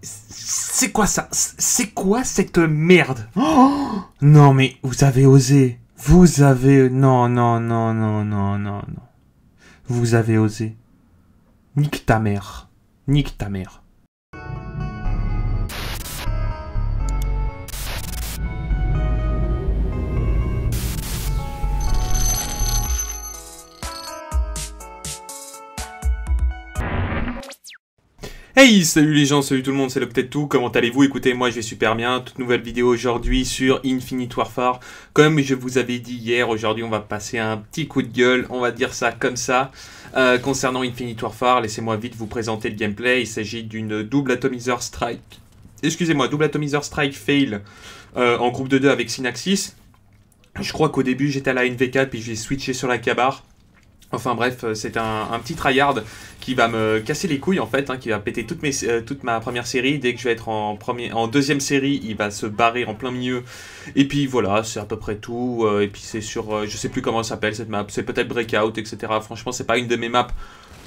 C'est quoi ça C'est quoi cette merde oh Non mais vous avez osé. Vous avez... Non, non, non, non, non, non, non. Vous avez osé. Nique ta mère. Nique ta mère. Hey salut les gens, salut tout le monde, c'est peut tout, comment allez-vous Écoutez, moi je vais super bien, toute nouvelle vidéo aujourd'hui sur Infinite Warfare. Comme je vous avais dit hier, aujourd'hui on va passer un petit coup de gueule, on va dire ça comme ça. Euh, concernant Infinite Warfare, laissez-moi vite vous présenter le gameplay, il s'agit d'une double atomizer strike. Excusez-moi, double atomizer strike fail euh, en groupe de deux avec Synaxis. Je crois qu'au début j'étais à la NV4 puis j'ai switché sur la cabare. Enfin bref, euh, c'est un, petit tryhard qui va me casser les couilles en fait, hein, qui va péter euh, toute, mes, ma première série. Dès que je vais être en, premier, en deuxième série, il va se barrer en plein milieu. Et puis voilà, c'est à peu près tout. Euh, et puis c'est sur, je sais plus comment ça s'appelle cette map, c'est peut-être Breakout, etc. Franchement, c'est pas une de mes maps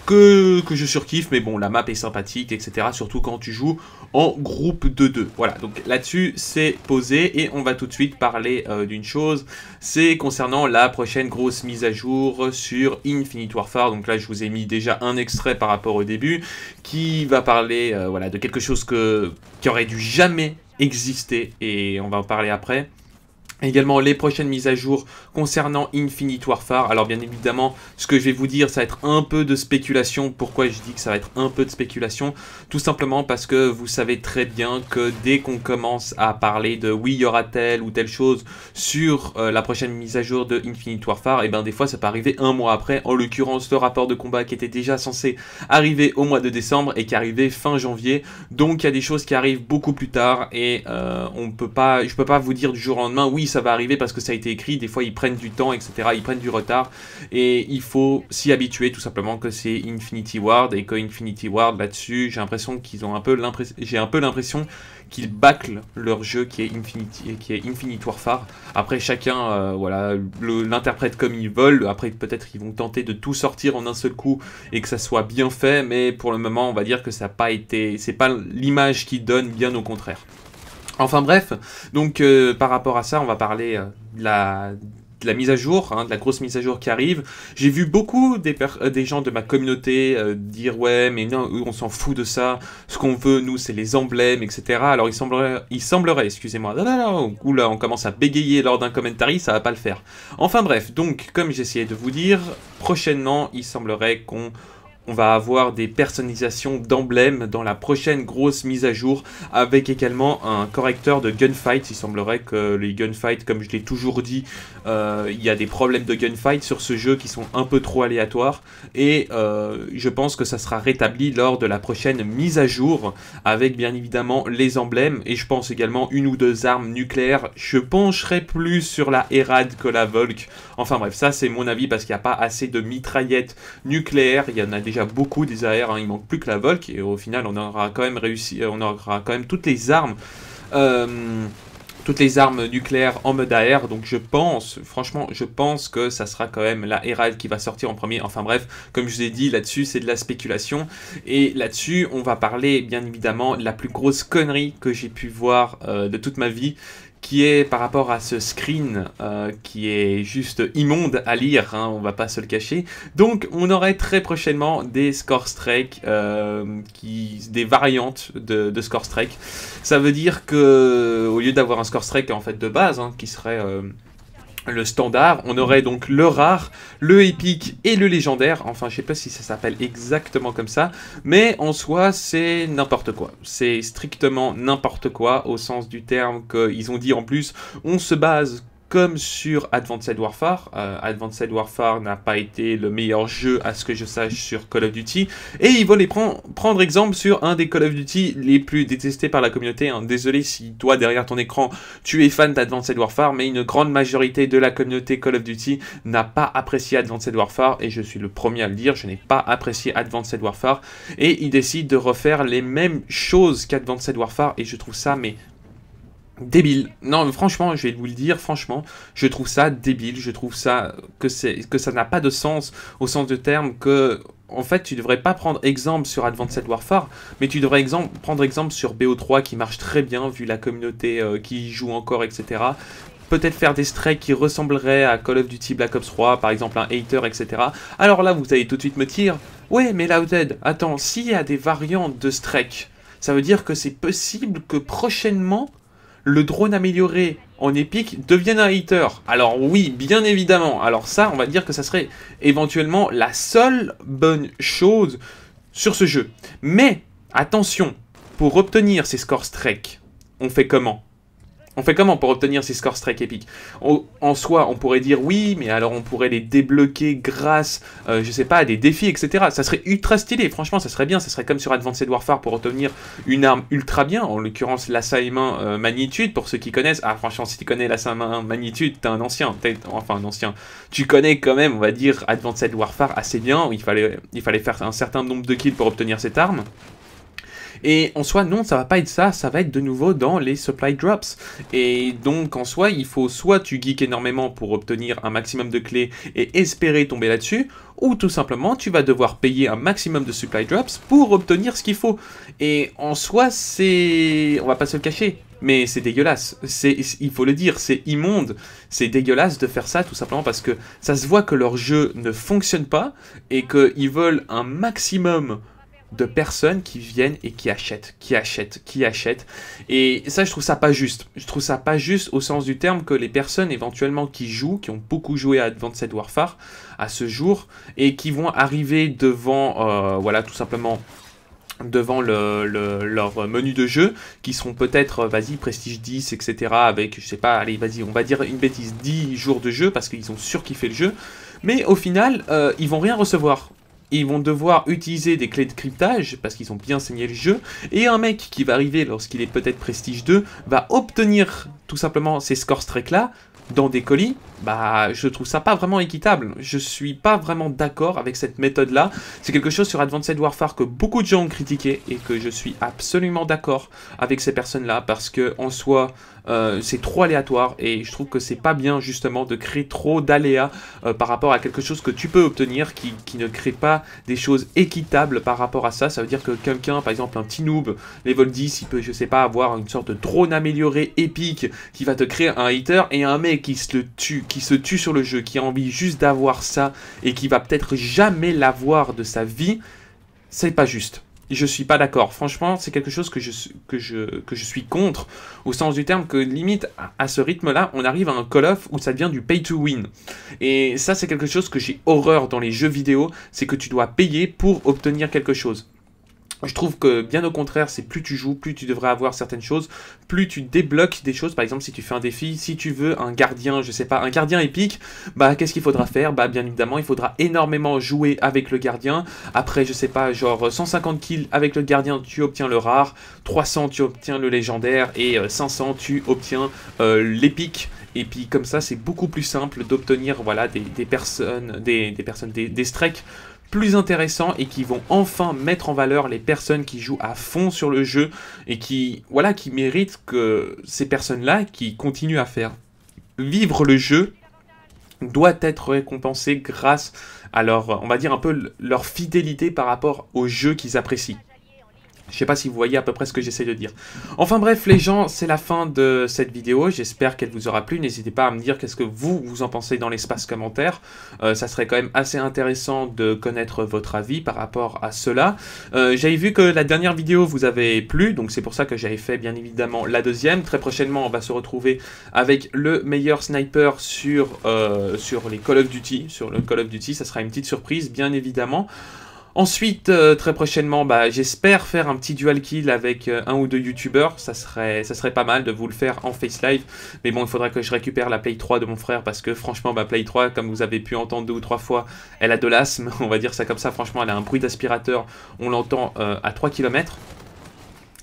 que, je surkiffe, mais bon, la map est sympathique, etc. Surtout quand tu joues en groupe de deux. Voilà, donc là-dessus, c'est posé et on va tout de suite parler euh, d'une chose, c'est concernant la prochaine grosse mise à jour sur Infinite Warfare. Donc là, je vous ai mis déjà un extrait par rapport au début qui va parler euh, voilà, de quelque chose que, qui aurait dû jamais exister et on va en parler après. Également les prochaines mises à jour concernant Infinite Warfare. Alors bien évidemment, ce que je vais vous dire, ça va être un peu de spéculation. Pourquoi je dis que ça va être un peu de spéculation Tout simplement parce que vous savez très bien que dès qu'on commence à parler de oui, il y aura telle ou telle chose sur euh, la prochaine mise à jour de Infinite Warfare, et eh bien des fois ça peut arriver un mois après. En l'occurrence, le rapport de combat qui était déjà censé arriver au mois de décembre et qui arrivait fin janvier. Donc il y a des choses qui arrivent beaucoup plus tard et euh, on peut pas, je peux pas vous dire du jour au lendemain, oui, ça va arriver parce que ça a été écrit, des fois ils prennent du temps, etc. Ils prennent du retard. Et il faut s'y habituer tout simplement que c'est Infinity Ward et que Infinity Ward là-dessus, j'ai l'impression qu'ils ont un peu l'impression, j'ai un peu l'impression qu'ils bâclent leur jeu qui est Infinity, qui est Infinite Warfare. Après chacun, euh, voilà, l'interprète comme ils veulent. Après peut-être ils vont tenter de tout sortir en un seul coup et que ça soit bien fait, mais pour le moment on va dire que ça n'a pas été, c'est pas l'image qu'ils donnent, bien au contraire. Enfin bref, donc euh, par rapport à ça, on va parler euh, de, la, de la mise à jour, hein, de la grosse mise à jour qui arrive. J'ai vu beaucoup des, euh, des, gens de ma communauté dire ouais mais non, on s'en fout de ça, ce qu'on veut nous c'est les emblèmes, etc. Alors il semblerait, il semblerait excusez-moi, ou là on commence à bégayer lors d'un commentary, ça va pas le faire. Enfin bref, donc comme j'essayais de vous dire, prochainement il semblerait qu'on on va avoir des personnalisations d'emblèmes dans la prochaine grosse mise à jour avec également un correcteur de gunfight. Il semblerait que les gunfights, comme je l'ai toujours dit, euh, il y a des problèmes de gunfight sur ce jeu qui sont un peu trop aléatoires et euh, je pense que ça sera rétabli lors de la prochaine mise à jour avec bien évidemment les emblèmes et je pense également une ou deux armes nucléaires. Je pencherai plus sur la Erad que la Volk. Enfin bref, ça c'est mon avis parce qu'il n'y a pas assez de mitraillettes nucléaires. Il y en a des beaucoup des AR, hein. il manque plus que la Volk, et au final on aura quand même réussi, euh, on aura quand même toutes les armes. Euh, toutes les armes nucléaires en mode AR, donc je pense, franchement, je pense que ça sera quand même la Herald qui va sortir en premier. Enfin bref, comme je vous ai dit, là-dessus, c'est de la spéculation. Et là-dessus, on va parler, bien évidemment, de la plus grosse connerie que j'ai pu voir euh, de toute ma vie qui est par rapport à ce screen euh, qui est juste immonde à lire, hein, on va pas se le cacher. Donc on aurait très prochainement des Score Strike, euh, qui, des variantes de, de, Score Strike. Ça veut dire que au lieu d'avoir un Score Strike en fait de base, hein, qui serait... Euh, le standard, on aurait donc le rare, le épique et le légendaire. Enfin, je sais pas si ça s'appelle exactement comme ça, mais en soi, c'est n'importe quoi. C'est strictement n'importe quoi au sens du terme qu'ils ont dit en plus. On se base comme sur Advanced Warfare. Euh, Advanced Warfare n'a pas été le meilleur jeu à ce que je sache sur Call of Duty. Et ils vont les prendre exemple sur un des Call of Duty les plus détestés par la communauté. Hein. Désolé si toi derrière ton écran tu es fan d'Advanced Warfare, mais une grande majorité de la communauté Call of Duty n'a pas apprécié Advanced Warfare. Et je suis le premier à le dire, je n'ai pas apprécié Advanced Warfare. Et ils décident de refaire les mêmes choses qu'Advanced Warfare. Et je trouve ça mais débile. Non, franchement, je vais vous le dire, franchement, je trouve ça débile. Je trouve ça que c'est que ça n'a pas de sens au sens de terme que en fait, tu devrais pas prendre exemple sur Advanced Warfare, mais tu devrais exemple, prendre exemple sur BO3 qui marche très bien vu la communauté euh, qui y joue encore, etc. Peut-être faire des strikes qui ressembleraient à Call of Duty Black Ops 3, par exemple un hater, etc. Alors là, vous allez tout de suite me dire, ouais, mais Loudhead, attends, s'il y a des variantes de strike, ça veut dire que c'est possible que prochainement le drone amélioré en épique devienne un hater. Alors oui, bien évidemment. Alors ça, on va dire que ça serait éventuellement la seule bonne chose sur ce jeu. Mais attention, pour obtenir ces scores strike, on fait comment on fait comment pour obtenir ces scores strike épiques En soi, on pourrait dire oui, mais alors on pourrait les débloquer grâce, euh, je sais pas, à des défis, etc. Ça serait ultra stylé, franchement, ça serait bien. Ça serait comme sur Advanced Warfare pour obtenir une arme ultra bien, en l'occurrence l'assaillement main euh, magnitude, pour ceux qui connaissent. Ah, franchement, si tu connais main magnitude, t'es un ancien, enfin un ancien. Tu connais quand même, on va dire, Advanced Warfare assez bien. Il fallait, il fallait faire un certain nombre de kills pour obtenir cette arme. Et en soi, non, ça va pas être ça, ça va être de nouveau dans les supply drops. Et donc, en soi, il faut soit tu geeks énormément pour obtenir un maximum de clés et espérer tomber là-dessus, ou tout simplement, tu vas devoir payer un maximum de supply drops pour obtenir ce qu'il faut. Et en soi, c'est... On va pas se le cacher, mais c'est dégueulasse. C'est, il faut le dire, c'est immonde. C'est dégueulasse de faire ça tout simplement parce que ça se voit que leur jeu ne fonctionne pas et qu'ils veulent un maximum de personnes qui viennent et qui achètent, qui achètent, qui achètent. Et ça, je trouve ça pas juste. Je trouve ça pas juste au sens du terme que les personnes éventuellement qui jouent, qui ont beaucoup joué à Advanced Warfare à ce jour, et qui vont arriver devant, euh, voilà, tout simplement devant leur menu de jeu, qui seront peut-être, euh, vas-y, prestige 10, etc., avec, je sais pas, allez, vas-y, on va dire une bêtise, 10 jours de jeu, parce qu'ils ont surkiffé le jeu, mais au final, euh, ils vont rien recevoir ils vont devoir utiliser des clés de cryptage parce qu'ils ont bien saigné le jeu. Et un mec qui va arriver lorsqu'il est peut-être prestige 2 va obtenir tout simplement ces scores streak là dans des colis, bah je trouve ça pas vraiment équitable. Je suis pas vraiment d'accord avec cette méthode là. C'est quelque chose sur Advanced Warfare que beaucoup de gens ont critiqué et que je suis absolument d'accord avec ces personnes là parce que en soi euh, c'est trop aléatoire et je trouve que c'est pas bien justement de créer trop d'aléas euh, par rapport à quelque chose que tu peux obtenir qui, ne crée pas des choses équitables par rapport à ça. Ça veut dire que quelqu'un, par exemple un petit noob, level 10, il peut, je sais pas, avoir une sorte de drone amélioré épique qui va te créer un hater et un mec qui se tue, qui se tue sur le jeu, qui a envie juste d'avoir ça et qui va peut-être jamais l'avoir de sa vie, c'est pas juste je suis pas d'accord. Franchement, c'est quelque chose que je, que, je, que je suis contre, au sens du terme que limite, à ce rythme-là, on arrive à un Call off où ça devient du pay to win. Et ça, c'est quelque chose que j'ai horreur dans les jeux vidéo, c'est que tu dois payer pour obtenir quelque chose. Je trouve que bien au contraire, c'est plus tu joues, plus tu devrais avoir certaines choses, plus tu débloques des choses. Par exemple, si tu fais un défi, si tu veux un gardien, je sais pas, un gardien épique, bah qu'est-ce qu'il faudra faire Bah bien évidemment, il faudra énormément jouer avec le gardien. Après, je sais pas, genre 150 euh, kills avec le gardien, tu obtiens le rare, 300 tu obtiens le légendaire et 500 euh, tu obtiens euh, l'épique. Et puis comme ça, c'est beaucoup plus simple d'obtenir voilà des, personnes, des, personnes, des, des streaks plus intéressants et qui vont enfin mettre en valeur les personnes qui jouent à fond sur le jeu et qui, voilà, qui méritent que ces personnes-là qui continuent à faire vivre le jeu doivent être récompensées grâce à leur, on va dire un peu leur fidélité par rapport au jeu qu'ils apprécient. Je sais pas si vous voyez à peu près ce que j'essaie de dire. Enfin bref, les gens, c'est la fin de cette vidéo. J'espère qu'elle vous aura plu. N'hésitez pas à me dire qu'est-ce que vous, vous en pensez dans l'espace commentaire. Euh, ça serait quand même assez intéressant de connaître votre avis par rapport à cela. Euh, j'avais vu que la dernière vidéo vous avait plu, donc c'est pour ça que j'avais fait bien évidemment la deuxième. Très prochainement, on va se retrouver avec le meilleur sniper sur, euh, sur les Call of Duty. Sur le Call of Duty, ça sera une petite surprise, bien évidemment. Ensuite, euh, très prochainement, bah, j'espère faire un petit dual kill avec euh, un ou deux youtubeurs. Ça serait, ça serait pas mal de vous le faire en face live. Mais bon, il faudra que je récupère la Play 3 de mon frère parce que franchement, ma Play 3, comme vous avez pu entendre deux ou trois fois, elle a de l'asthme. On va dire ça comme ça. Franchement, elle a un bruit d'aspirateur. On l'entend euh, à 3 km.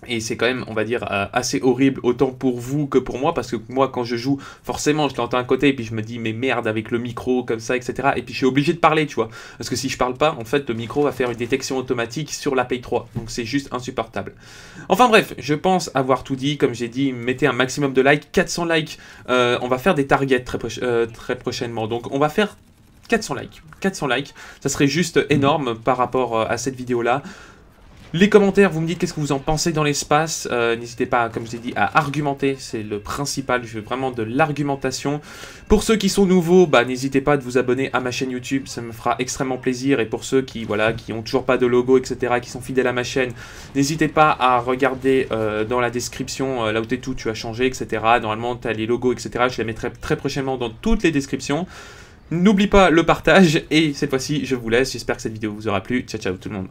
Et c'est quand même, on va dire, euh, assez horrible, autant pour vous que pour moi, parce que moi, quand je joue, forcément, je l'entends un côté, et puis je me dis, mais merde, avec le micro, comme ça, etc. Et puis je suis obligé de parler, tu vois. Parce que si je parle pas, en fait, le micro va faire une détection automatique sur la pay 3. Donc c'est juste insupportable. Enfin bref, je pense avoir tout dit. Comme j'ai dit, mettez un maximum de likes, 400 likes. Euh, on va faire des targets très, euh, très prochainement. Donc on va faire 400 likes. 400 likes, ça serait juste énorme par rapport à cette vidéo-là. Les commentaires, vous me dites qu'est-ce que vous en pensez dans l'espace. Euh, n'hésitez pas, comme je l'ai dit, à argumenter. C'est le principal. Je veux vraiment de l'argumentation. Pour ceux qui sont nouveaux, bah, n'hésitez pas de vous abonner à ma chaîne YouTube. Ça me fera extrêmement plaisir. Et pour ceux qui, voilà, qui ont toujours pas de logo, etc., qui sont fidèles à ma chaîne, n'hésitez pas à regarder euh, dans la description euh, là où t'es tout, tu as changé, etc. Normalement, tu as les logos, etc. Je les mettrai très prochainement dans toutes les descriptions. N'oublie pas le partage et cette fois-ci, je vous laisse. J'espère que cette vidéo vous aura plu. Ciao, ciao tout le monde.